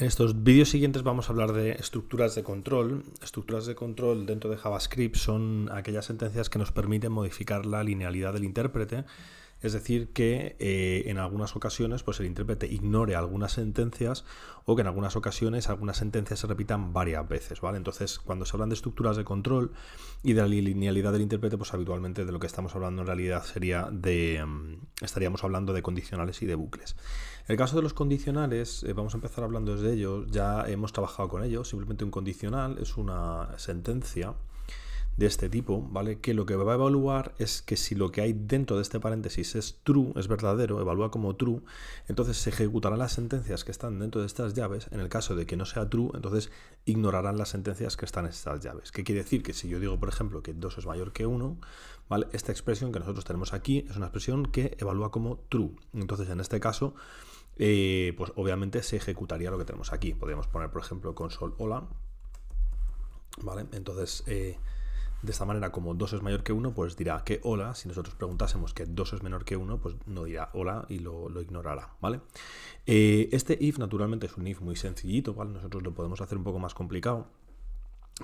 En estos vídeos siguientes vamos a hablar de estructuras de control. Estructuras de control dentro de JavaScript son aquellas sentencias que nos permiten modificar la linealidad del intérprete es decir, que eh, en algunas ocasiones pues el intérprete ignore algunas sentencias o que en algunas ocasiones algunas sentencias se repitan varias veces, ¿vale? Entonces, cuando se hablan de estructuras de control y de la linealidad del intérprete, pues habitualmente de lo que estamos hablando en realidad sería de... Mm, estaríamos hablando de condicionales y de bucles. El caso de los condicionales, eh, vamos a empezar hablando de ellos, ya hemos trabajado con ellos, simplemente un condicional es una sentencia de este tipo, ¿vale? Que lo que va a evaluar es que si lo que hay dentro de este paréntesis es true, es verdadero, evalúa como true, entonces se ejecutarán las sentencias que están dentro de estas llaves. En el caso de que no sea true, entonces ignorarán las sentencias que están en estas llaves. ¿Qué quiere decir? Que si yo digo, por ejemplo, que 2 es mayor que 1, ¿vale? Esta expresión que nosotros tenemos aquí es una expresión que evalúa como true. Entonces, en este caso, eh, pues obviamente se ejecutaría lo que tenemos aquí. Podríamos poner, por ejemplo, console hola, ¿vale? Entonces, eh, de esta manera, como 2 es mayor que 1, pues dirá que hola. Si nosotros preguntásemos que 2 es menor que 1, pues no dirá hola y lo, ignorará, ¿vale? Eh, este if, naturalmente, es un if muy sencillito, ¿vale? Nosotros lo podemos hacer un poco más complicado.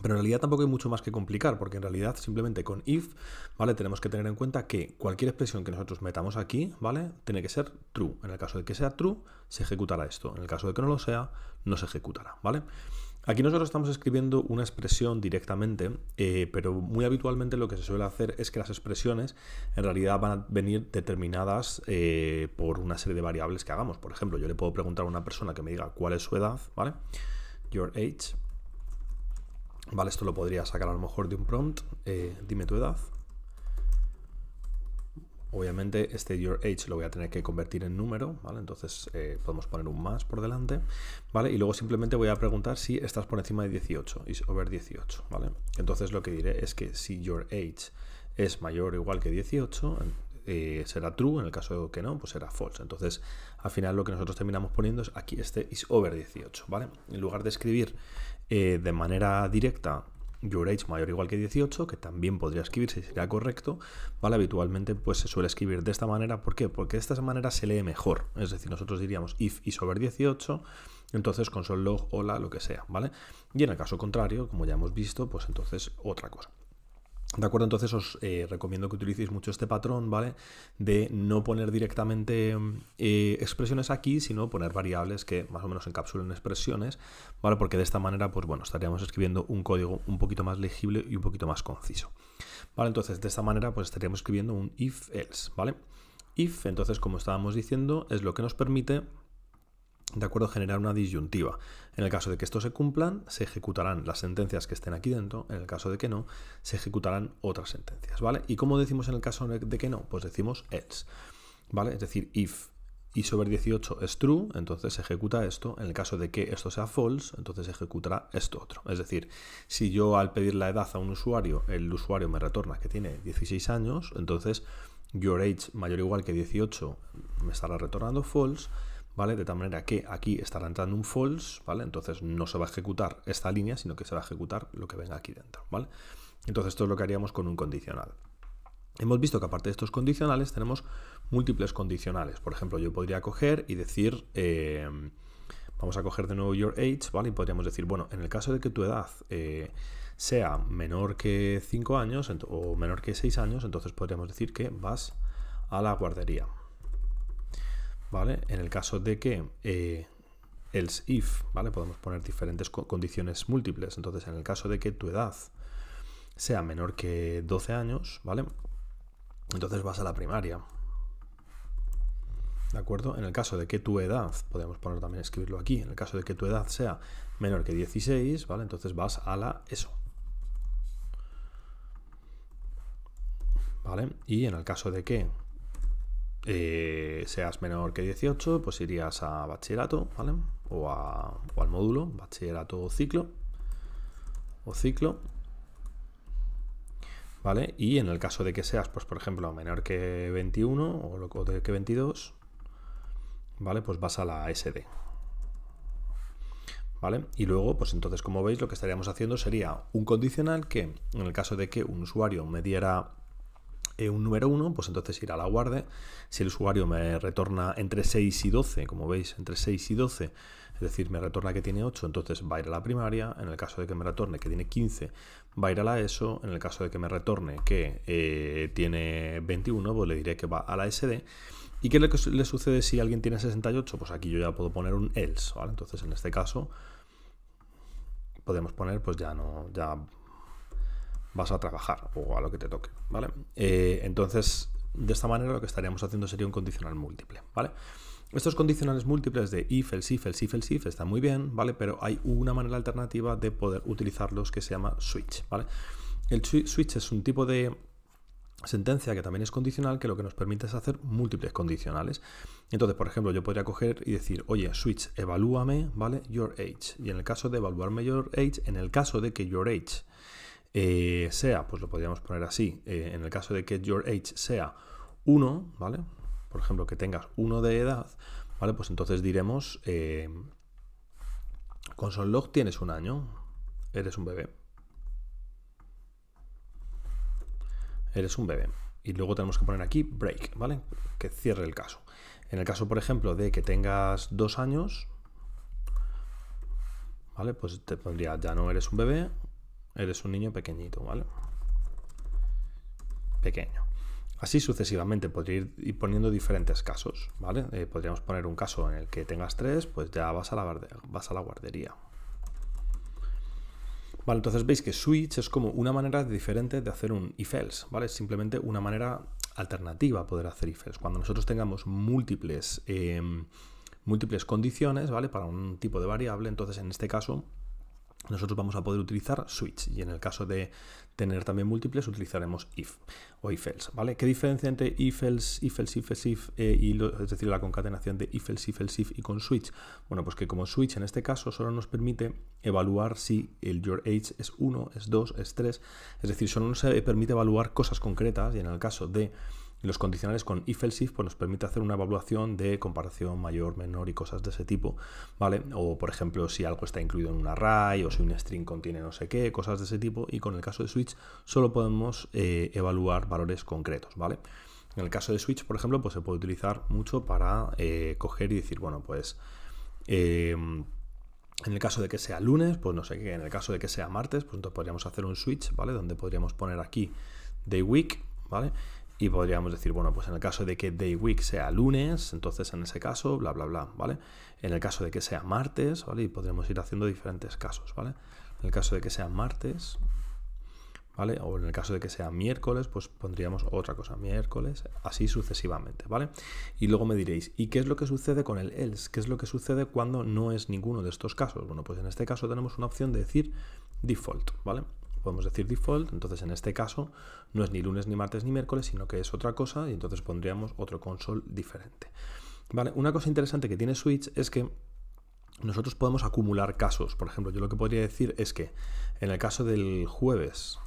Pero en realidad tampoco hay mucho más que complicar, porque en realidad simplemente con if, ¿vale? Tenemos que tener en cuenta que cualquier expresión que nosotros metamos aquí, ¿vale? Tiene que ser true. En el caso de que sea true, se ejecutará esto. En el caso de que no lo sea, no se ejecutará, ¿vale? vale Aquí nosotros estamos escribiendo una expresión directamente, eh, pero muy habitualmente lo que se suele hacer es que las expresiones en realidad van a venir determinadas eh, por una serie de variables que hagamos. Por ejemplo, yo le puedo preguntar a una persona que me diga cuál es su edad, ¿vale? Your age. Vale, esto lo podría sacar a lo mejor de un prompt, eh, dime tu edad, Obviamente este your age lo voy a tener que convertir en número, ¿vale? Entonces eh, podemos poner un más por delante, ¿vale? Y luego simplemente voy a preguntar si estás por encima de 18, is over 18, ¿vale? Entonces lo que diré es que si your age es mayor o igual que 18, eh, será true, en el caso de que no, pues será false. Entonces al final lo que nosotros terminamos poniendo es aquí este is over 18, ¿vale? En lugar de escribir eh, de manera directa your age mayor o igual que 18, que también podría escribirse si sería correcto, ¿vale? Habitualmente pues se suele escribir de esta manera, ¿por qué? Porque de esta manera se lee mejor, es decir, nosotros diríamos if y sobre 18, entonces console log, hola, lo que sea, ¿vale? Y en el caso contrario, como ya hemos visto, pues entonces otra cosa. ¿De acuerdo? Entonces os eh, recomiendo que utilicéis mucho este patrón, ¿vale? De no poner directamente mm, eh, expresiones aquí, sino poner variables que más o menos encapsulen expresiones, ¿vale? Porque de esta manera, pues bueno, estaríamos escribiendo un código un poquito más legible y un poquito más conciso. ¿Vale? Entonces, de esta manera, pues estaríamos escribiendo un if else, ¿vale? If, entonces, como estábamos diciendo, es lo que nos permite, ¿de acuerdo? Generar una disyuntiva. En el caso de que esto se cumplan, se ejecutarán las sentencias que estén aquí dentro, en el caso de que no, se ejecutarán otras sentencias, ¿vale? ¿Y cómo decimos en el caso de que no? Pues decimos else, ¿vale? Es decir, if y sobre 18 es true, entonces se ejecuta esto. En el caso de que esto sea false, entonces se ejecutará esto otro. Es decir, si yo al pedir la edad a un usuario, el usuario me retorna que tiene 16 años, entonces your age mayor o igual que 18 me estará retornando false ¿vale? De tal manera que aquí estará entrando un false, ¿vale? Entonces no se va a ejecutar esta línea, sino que se va a ejecutar lo que venga aquí dentro, ¿vale? Entonces esto es lo que haríamos con un condicional. Hemos visto que aparte de estos condicionales tenemos múltiples condicionales. Por ejemplo, yo podría coger y decir, eh, vamos a coger de nuevo your age, ¿vale? Y podríamos decir, bueno, en el caso de que tu edad eh, sea menor que 5 años o menor que 6 años, entonces podríamos decir que vas a la guardería, ¿vale? En el caso de que eh, else if, ¿vale? Podemos poner diferentes condiciones múltiples. Entonces, en el caso de que tu edad sea menor que 12 años, ¿vale? Entonces vas a la primaria. ¿De acuerdo? En el caso de que tu edad, podemos poner también escribirlo aquí, en el caso de que tu edad sea menor que 16, ¿vale? Entonces vas a la ESO. ¿Vale? Y en el caso de que eh, seas menor que 18, pues irías a bachillerato, ¿vale? O, al módulo, bachillerato o ciclo. O ciclo. ¿Vale? Y en el caso de que seas, pues por ejemplo, menor que 21 o, de que 22, ¿vale? Pues vas a la SD. ¿Vale? Y luego, pues entonces, como veis, lo que estaríamos haciendo sería un condicional que, en el caso de que un usuario me diera eh, un número 1, pues entonces irá a la guarde. Si el usuario me retorna entre 6 y 12, como veis, entre 6 y 12, es decir, me retorna que tiene 8, entonces va a ir a la primaria. En el caso de que me retorne que tiene 15, va a ir a la ESO. En el caso de que me retorne que eh, tiene 21, pues le diré que va a la SD. ¿Y qué le, le, sucede si alguien tiene 68? Pues aquí yo ya puedo poner un else, Entonces en este caso podemos poner, pues ya no, ya vas a trabajar o a lo que te toque, ¿vale? Eh, entonces, de esta manera lo que estaríamos haciendo sería un condicional múltiple, ¿vale? Estos condicionales múltiples de if, else, if, else, if, else, if están muy bien, ¿vale? Pero hay una manera alternativa de poder utilizarlos que se llama switch, ¿vale? El switch es un tipo de sentencia que también es condicional que lo que nos permite es hacer múltiples condicionales. Entonces, por ejemplo, yo podría coger y decir, oye, switch, evalúame, ¿vale? Your age. Y en el caso de evaluarme your age, en el caso de que your age eh, sea, pues lo podríamos poner así, eh, en el caso de que your age sea 1, ¿vale? Por ejemplo, que tengas 1 de edad, ¿vale? Pues entonces diremos, eh, tienes un año, eres un bebé. Eres un bebé. Y luego tenemos que poner aquí break, ¿vale? Que cierre el caso. En el caso, por ejemplo, de que tengas dos años, ¿vale? Pues te pondría ya no eres un bebé, Eres un niño pequeñito, ¿vale? Pequeño. Así sucesivamente, podría ir poniendo diferentes casos, ¿vale? Eh, podríamos poner un caso en el que tengas tres, pues ya vas a la, guardería. Vale, entonces veis que switch es como una manera diferente de hacer un if else, ¿vale? simplemente una manera alternativa a poder hacer if else. Cuando nosotros tengamos múltiples, em, múltiples condiciones, ¿vale? Para un tipo de variable, entonces en este caso nosotros vamos a poder utilizar switch y en el caso de tener también múltiples utilizaremos if o if else, ¿vale? ¿Qué diferencia entre if else, eh, if else, if else, if y es decir, la concatenación de if else, if else, if y con switch? Bueno, pues que como switch en este caso solo nos permite evaluar si el your age es 1, es 2, es 3, es decir, solo nos eh, permite evaluar cosas concretas y en el caso de los condicionales con if else if pues nos permite hacer una evaluación de comparación mayor, menor y cosas de ese tipo, ¿vale? O por ejemplo, si algo está incluido en un array o si un string contiene no sé qué, cosas de ese tipo. Y con el caso de switch solo podemos eh, evaluar valores concretos, ¿vale? En el caso de switch, por ejemplo, pues se puede utilizar mucho para eh, coger y decir, bueno, pues... Em, en el caso de que sea lunes, pues no sé qué. En el caso de que sea martes, pues entonces podríamos hacer un switch, ¿vale? Donde podríamos poner aquí day week, ¿vale? Y podríamos decir, bueno, pues en el caso de que Day Week sea lunes, entonces en ese caso, bla, bla, bla, ¿vale? En el caso de que sea martes, ¿vale? Y podríamos ir haciendo diferentes casos, ¿vale? En el caso de que sea martes, ¿vale? O en el caso de que sea miércoles, pues pondríamos otra cosa, miércoles, así sucesivamente, ¿vale? Y luego me diréis, ¿y qué es lo que sucede con el else? ¿Qué es lo que sucede cuando no es ninguno de estos casos? Bueno, pues en este caso tenemos una opción de decir default, ¿vale? podemos decir default, entonces en este caso no es ni lunes, ni martes, ni miércoles, sino que es otra cosa y entonces pondríamos otro console diferente. Vale, una cosa interesante que tiene Switch es que nosotros podemos acumular casos. Por ejemplo, yo lo que podría decir es que en el caso del jueves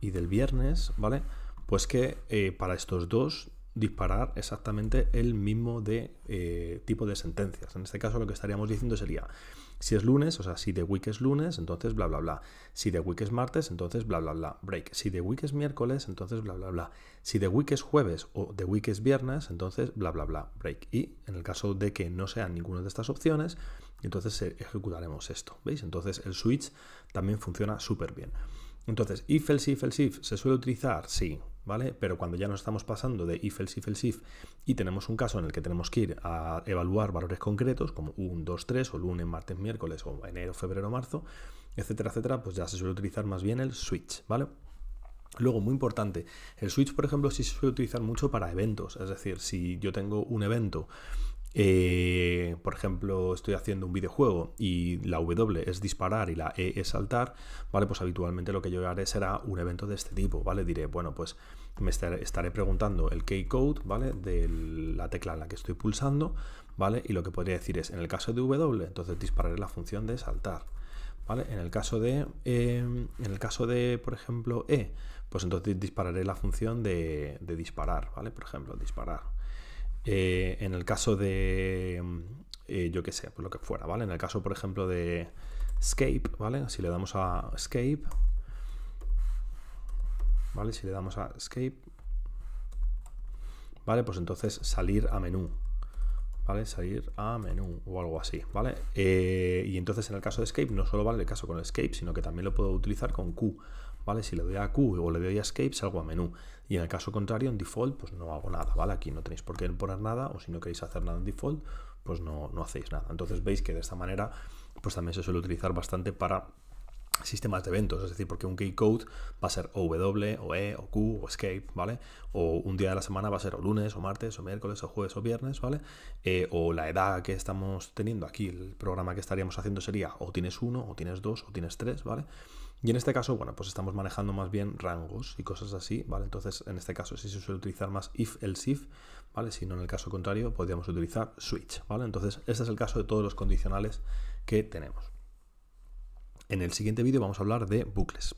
y del viernes, ¿vale? Pues que eh, para estos dos disparar exactamente el mismo de, eh, tipo de sentencias. En este caso lo que estaríamos diciendo sería, si es lunes, o sea, si de week es lunes, entonces bla, bla, bla. Si de week es martes, entonces bla, bla, bla. Break. Si de week es miércoles, entonces bla, bla, bla. Si de week es jueves o de week es viernes, entonces bla, bla, bla. Break. Y en el caso de que no sean ninguna de estas opciones, entonces eh, ejecutaremos esto, ¿veis? Entonces el switch también funciona súper bien. Entonces, if, else, if, else, if, ¿se suele utilizar? Sí, ¿vale? Pero cuando ya nos estamos pasando de if, else, if, else, if y tenemos un caso en el que tenemos que ir a evaluar valores concretos como 1, 2, 3 o lunes, martes, miércoles o enero, febrero, marzo, etcétera, etcétera, pues ya se suele utilizar más bien el switch, ¿vale? Luego, muy importante, el switch, por ejemplo, sí se suele utilizar mucho para eventos. Es decir, si yo tengo un evento eh, por ejemplo, estoy haciendo un videojuego y la W es disparar y la E es saltar, ¿vale? Pues habitualmente lo que yo haré será un evento de este tipo, ¿vale? Diré, bueno, pues me estaré preguntando el key-code, ¿vale? De la tecla en la que estoy pulsando, ¿vale? Y lo que podría decir es, en el caso de W, entonces dispararé la función de saltar. ¿Vale? En el caso de, em, en el caso de, por ejemplo, E, pues entonces dispararé la función de, de disparar, ¿vale? Por ejemplo, disparar, eh, en el caso de, mm, eh, yo que sé, pues lo que fuera, ¿vale? En el caso, por ejemplo, de escape, ¿vale? Si le damos a escape, ¿vale? Si le damos a escape, ¿vale? Pues entonces salir a menú, ¿vale? Salir a menú o algo así, ¿vale? Eh, y entonces en el caso de escape no solo vale el caso con escape, sino que también lo puedo utilizar con Q, ¿vale? Si le doy a Q o le doy a Escape, salgo a menú. Y en el caso contrario, en default, pues no hago nada, ¿vale? Aquí no tenéis por qué poner nada, o si no queréis hacer nada en default, pues no, no hacéis nada. Entonces veis que de esta manera, pues también se suele utilizar bastante para sistemas de eventos, es decir, porque un code va a ser o W, o E, o Q, o Escape, ¿vale? O un día de la semana va a ser o lunes, o martes, o miércoles, o jueves, o viernes, ¿vale? Eh, o la edad que estamos teniendo aquí, el programa que estaríamos haciendo sería o tienes uno, o tienes dos, o tienes tres, ¿vale? Y en este caso, bueno, pues estamos manejando más bien rangos y cosas así, ¿vale? Entonces, en este caso sí se suele utilizar más if, else, if, ¿vale? Si no, en el caso contrario, podríamos utilizar switch, ¿vale? Entonces, este es el caso de todos los condicionales que tenemos. En el siguiente vídeo vamos a hablar de bucles.